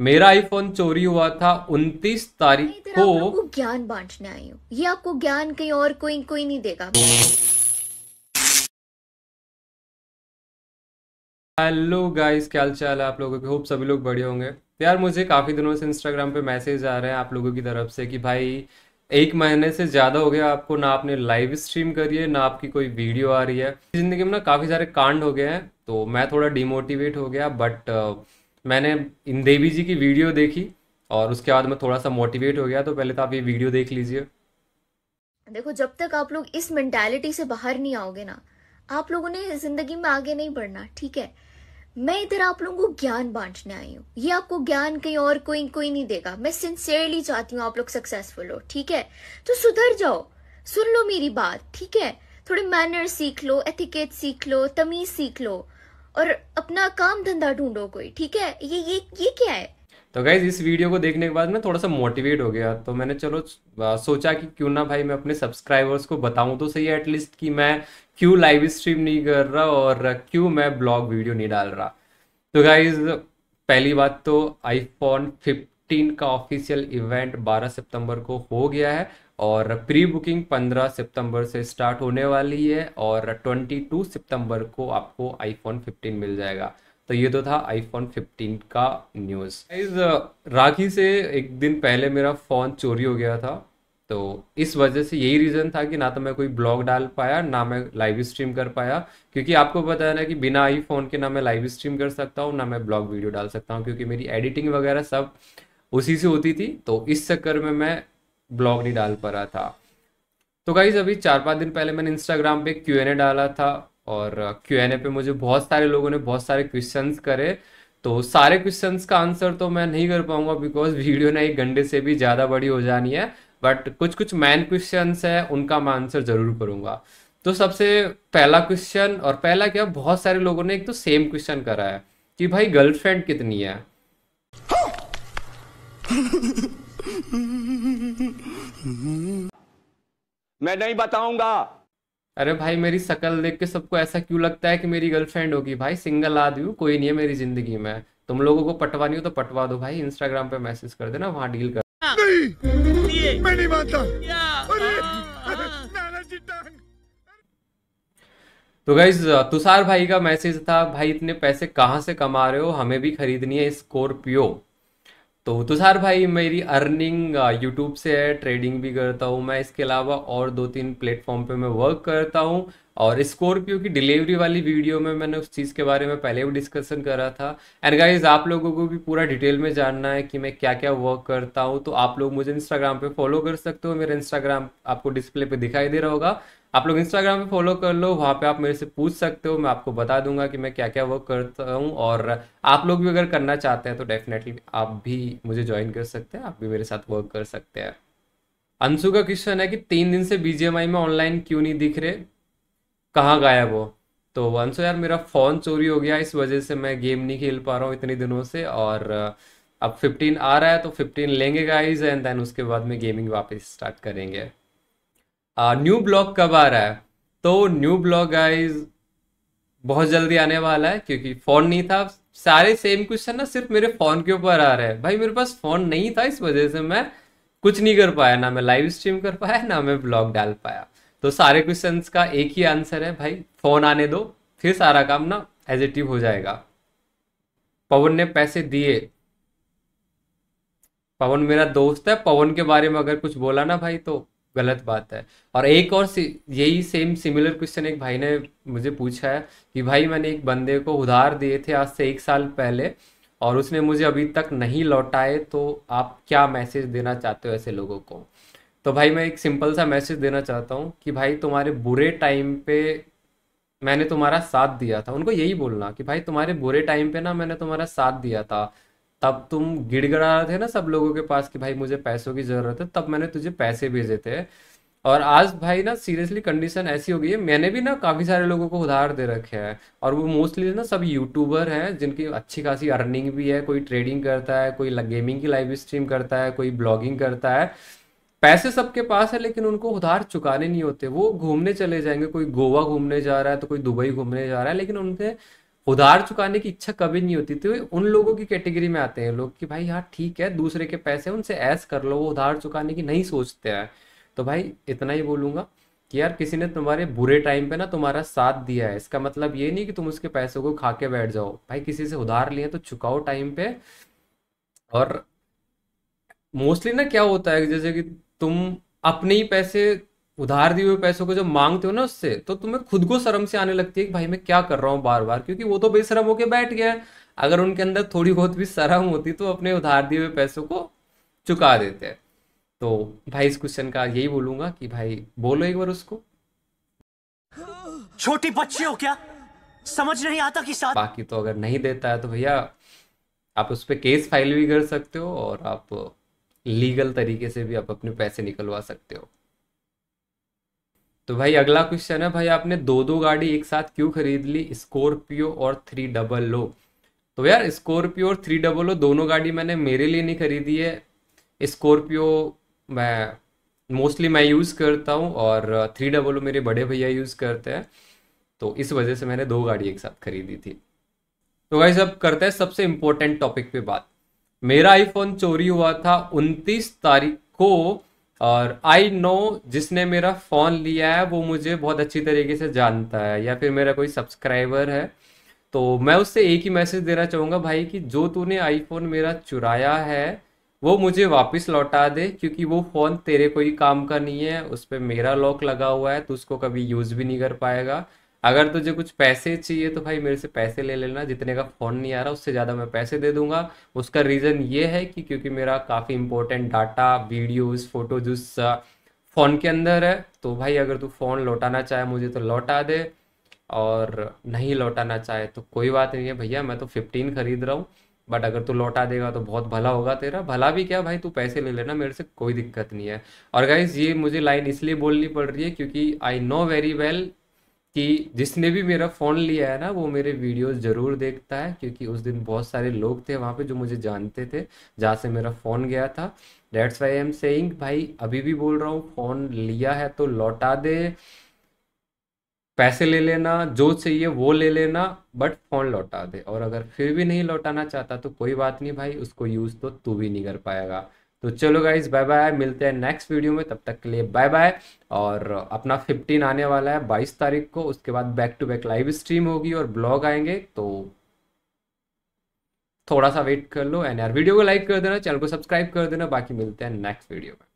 मेरा आईफोन चोरी हुआ था 29 तारीख को ज्ञान बांटने आई हूँ ये आपको ज्ञान कहीं और कोई कोई नहीं देगा हेलो गाइस क्या चाल है आप लोगों के होप सभी लोग बढ़िया होंगे तो यार मुझे काफ़ी दिनों से इंस्टाग्राम पे मैसेज आ रहे हैं आप लोगों की तरफ से कि भाई एक महीने से ज़्यादा हो गया आपको ना आपने लाइव स्ट्रीम करी है ना आपकी कोई वीडियो आ रही है ज़िंदगी में ना काफ़ी सारे कांड हो गए हैं तो मैं थोड़ा डिमोटिवेट हो गया बट uh, मैंने इन देवी जी की वीडियो देखी और उसके बाद मैं थोड़ा सा मोटिवेट हो गया तो पहले तो आप ये वीडियो देख लीजिए देखो जब तक आप लोग इस मेंटालिटी से बाहर नहीं आओगे ना आप लोगों ने जिंदगी में आगे नहीं बढ़ना ठीक है मैं इधर आप लोगों को ज्ञान बांटने आई हूँ ये आपको ज्ञान कहीं और कोई कोई नहीं देगा मैं सिंसियरली चाहती हूँ आप लोग सक्सेसफुल हो ठीक है तो सुधर जाओ सुन लो मेरी बात ठीक है थोड़े मैनर सीख लो एथिकेट सीख लो तमीज सीख लो और अपना काम धंधा ढूंढो कोई ठीक है ये ये ये क्या है तो गाइज इस वीडियो को देखने के बाद मैं थोड़ा सा मोटिवेट हो गया तो मैंने चलो सोचा कि क्यों ना भाई मैं अपने सब्सक्राइबर्स को बताऊं तो सही एटलीस्ट कि मैं क्यों लाइव स्ट्रीम नहीं कर रहा और क्यों मैं ब्लॉग वीडियो नहीं डाल रहा तो गाइज पहली बात तो आईफोन 15 का ऑफिशियल इवेंट 12 सितंबर को हो गया है और प्री बुकिंग 15 सितंबर से स्टार्ट होने वाली है और 22 सितंबर को आपको आईफोन 15 मिल जाएगा तो ये तो था आईफोन 15 का न्यूज़ इस राखी से एक दिन पहले मेरा फ़ोन चोरी हो गया था तो इस वजह से यही रीज़न था कि ना तो मैं कोई ब्लॉग डाल पाया ना मैं लाइव स्ट्रीम कर पाया क्योंकि आपको पता है ना कि बिना आईफोन के ना मैं लाइव स्ट्रीम कर सकता हूँ ना मैं ब्लॉग वीडियो डाल सकता हूँ क्योंकि मेरी एडिटिंग वगैरह सब उसी से होती थी तो इस चक्कर में मैं ब्लॉग नहीं डाल पा रहा था तो गाइज अभी चार पाँच दिन पहले मैंने इंस्टाग्राम पे क्यू एन ए डाला था और क्यू एन ए पे मुझे बहुत सारे लोगों ने बहुत सारे क्वेश्चंस करे तो सारे क्वेश्चंस का आंसर तो मैं नहीं कर पाऊंगा बिकॉज वीडियो ना एक घंटे से भी ज़्यादा बड़ी हो जानी है बट कुछ कुछ मैन क्वेश्चंस है उनका मैं आंसर ज़रूर करूंगा तो सबसे पहला क्वेश्चन और पहला क्या बहुत सारे लोगों ने एक तो सेम क्वेश्चन करा है कि भाई गर्लफ्रेंड कितनी है मैं नहीं बताऊंगा अरे भाई मेरी शक्ल देख के सबको ऐसा क्यों लगता है कि मेरी गर्लफ्रेंड होगी भाई सिंगल आदमी हूँ कोई नहीं है मेरी जिंदगी में तुम लोगों को पटवानी हो तो पटवा दो भाई इंस्टाग्राम पे मैसेज कर देना वहाँ डील कर हाँ। नहीं, हाँ, हाँ। तो गाइज तुषार भाई का मैसेज था भाई इतने पैसे कहाँ से कमा रहे हो हमें भी खरीदनी है स्कॉर्पियो तो तुषार भाई मेरी अर्निंग यूट्यूब से है ट्रेडिंग भी करता हूँ मैं इसके अलावा और दो तीन प्लेटफॉर्म पे मैं वर्क करता हूँ और स्कॉर्पियो की डिलीवरी वाली वीडियो में मैंने उस चीज़ के बारे में पहले भी डिस्कशन करा था एंड गाइज आप लोगों को भी पूरा डिटेल में जानना है कि मैं क्या क्या वर्क करता हूँ तो आप लोग मुझे इंस्टाग्राम पे फॉलो कर सकते हो मेरा इंस्टाग्राम आपको डिस्प्ले पे दिखाई दे रहा होगा आप लोग इंस्टाग्राम पे फॉलो कर लो वहाँ पे आप मेरे से पूछ सकते हो मैं आपको बता दूंगा कि मैं क्या क्या वर्क करता हूँ और आप लोग भी अगर करना चाहते हैं तो डेफिनेटली आप भी मुझे ज्वाइन कर सकते हैं आप भी मेरे साथ वर्क कर सकते हैं अंशु का क्वेश्चन है कि तीन दिन से बीजेएमआई में ऑनलाइन क्यों नहीं दिख रहे कहाँ गायब हो तो अंशु यार मेरा फ़ोन चोरी हो गया इस वजह से मैं गेम नहीं खेल पा रहा हूँ इतने दिनों से और अब फिफ्टीन आ रहा है तो फिफ्टीन लेंगे गाइज एंड देन उसके बाद में गेमिंग वापस स्टार्ट करेंगे न्यू ब्लॉग कब आ रहा है तो न्यू ब्लॉग गाइस बहुत जल्दी आने वाला है क्योंकि फ़ोन नहीं था सारे सेम क्वेश्चन ना सिर्फ मेरे फ़ोन के ऊपर आ रहे हैं भाई मेरे पास फ़ोन नहीं था इस वजह से मैं कुछ नहीं कर पाया ना मैं लाइव स्ट्रीम कर पाया ना मैं ब्लॉग डाल पाया तो सारे क्वेश्चन का एक ही आंसर है भाई फ़ोन आने दो फिर सारा काम ना एजिटिव हो जाएगा पवन ने पैसे दिए पवन मेरा दोस्त है पवन के बारे में अगर कुछ बोला ना भाई तो गलत बात है और एक और यही सेम सिमिलर क्वेश्चन एक भाई ने मुझे पूछा है कि भाई मैंने एक बंदे को उधार दिए थे आज से एक साल पहले और उसने मुझे अभी तक नहीं लौटाए तो आप क्या मैसेज देना चाहते हो ऐसे लोगों को तो भाई मैं एक सिंपल सा मैसेज देना चाहता हूँ कि भाई तुम्हारे बुरे टाइम पे मैंने तुम्हारा साथ दिया था उनको यही बोलना कि भाई तुम्हारे बुरे टाइम पे ना मैंने तुम्हारा साथ दिया था तब तुम गिड़गड़ा रहे थे ना सब लोगों के पास कि भाई मुझे पैसों की ज़रूरत है तब मैंने तुझे पैसे भेजे थे और आज भाई ना सीरियसली कंडीशन ऐसी हो गई है मैंने भी ना काफ़ी सारे लोगों को उधार दे रखे हैं और वो मोस्टली ना सब यूट्यूबर हैं जिनकी अच्छी खासी अर्निंग भी है कोई ट्रेडिंग करता है कोई गेमिंग की लाइव स्ट्रीम करता है कोई ब्लॉगिंग करता है पैसे सबके पास है लेकिन उनको उधार चुकाने नहीं होते वो घूमने चले जाएंगे कोई गोवा घूमने जा रहा है तो कोई दुबई घूमने जा रहा है लेकिन उनके उधार चुकाने की इच्छा कभी नहीं होती थी तो उन लोगों की कैटेगरी में आते हैं लोग कि भाई यार हाँ, ठीक है दूसरे के पैसे उनसे ऐस कर लो वो उधार चुकाने की नहीं सोचते हैं तो भाई इतना ही बोलूंगा कि यार किसी ने तुम्हारे बुरे टाइम पे ना तुम्हारा साथ दिया है इसका मतलब ये नहीं कि तुम उसके पैसों को खा के बैठ जाओ भाई किसी से उधार लिए तो चुकाओ टाइम पे और मोस्टली ना क्या होता है जैसे कि तुम अपने ही पैसे उधार दिए हुए पैसों को जब मांगते हो ना उससे तो तुम्हें खुद को शर्म से आने लगती है कि भाई मैं क्या कर रहा हूँ बार बार क्योंकि वो तो बेशरम होके बैठ गया है अगर उनके अंदर थोड़ी बहुत भी शर्म होती तो अपने उधार दिए हुए पैसों को चुका देते हैं तो भाई इस क्वेश्चन का यही बोलूंगा कि भाई बोलो एक बार उसको छोटी बच्ची हो क्या समझ नहीं आता कि साथ बाकी तो अगर नहीं देता है तो भैया आप उस पर केस फाइल भी कर सकते हो और आप लीगल तरीके से भी आप अपने पैसे निकलवा सकते हो तो भाई अगला क्वेश्चन है भाई आपने दो दो गाड़ी एक साथ क्यों खरीद ली स्कॉर्पियो और थ्री डबल ओ तो यार स्कॉर्पियो और थ्री डबल ओ दोनों गाड़ी मैंने मेरे लिए नहीं खरीदी है स्कॉर्पियो मैं मोस्टली मैं यूज़ करता हूँ और थ्री डबल ओ मेरे बड़े भैया यूज़ करते हैं तो इस वजह से मैंने दो गाड़ी एक साथ खरीदी थी तो भाई सब करते हैं सबसे इम्पोर्टेंट टॉपिक पे बात मेरा आईफोन चोरी हुआ था उनतीस तारीख को और आई नो जिसने मेरा फ़ोन लिया है वो मुझे बहुत अच्छी तरीके से जानता है या फिर मेरा कोई सब्सक्राइबर है तो मैं उससे एक ही मैसेज देना चाहूँगा भाई कि जो तूने आईफोन मेरा चुराया है वो मुझे वापस लौटा दे क्योंकि वो फ़ोन तेरे कोई काम का नहीं है उस पर मेरा लॉक लगा हुआ है तो उसको कभी यूज़ भी नहीं कर पाएगा अगर तुझे कुछ पैसे चाहिए तो भाई मेरे से पैसे ले लेना जितने का फ़ोन नहीं आ रहा उससे ज़्यादा मैं पैसे दे दूंगा उसका रीज़न ये है कि क्योंकि मेरा काफ़ी इंपॉर्टेंट डाटा वीडियोज फोटोज उस फ़ोन के अंदर है तो भाई अगर तू फ़ोन लौटाना चाहे मुझे तो लौटा दे और नहीं लौटाना चाहे तो कोई बात नहीं है भैया मैं तो फिफ्टीन ख़रीद रहा हूँ बट अगर तू लौटा देगा तो बहुत भला होगा तेरा भला भी क्या भाई तू पैसे ले लेना मेरे से कोई दिक्कत नहीं है और गाइज ये मुझे लाइन इसलिए बोलनी पड़ रही है क्योंकि आई नो वेरी वेल कि जिसने भी मेरा फ़ोन लिया है ना वो मेरे वीडियोस ज़रूर देखता है क्योंकि उस दिन बहुत सारे लोग थे वहाँ पे जो मुझे जानते थे जहाँ से मेरा फ़ोन गया था that's why I am saying भाई अभी भी बोल रहा हूँ फ़ोन लिया है तो लौटा दे पैसे ले लेना जो चाहिए वो ले लेना बट फ़ोन लौटा दे और अगर फिर भी नहीं लौटाना चाहता तो कोई बात नहीं भाई उसको यूज़ तो तू भी नहीं कर पाएगा तो चलो गाइज बाय बाय मिलते हैं नेक्स्ट वीडियो में तब तक के लिए बाय बाय और अपना फिफ्टीन आने वाला है बाईस तारीख को उसके बाद back to back live stream होगी और ब्लॉग आएंगे तो थोड़ा सा वेट कर लो एंड यार वीडियो को लाइक कर देना चैनल को सब्सक्राइब कर देना बाकी मिलते हैं नेक्स्ट वीडियो में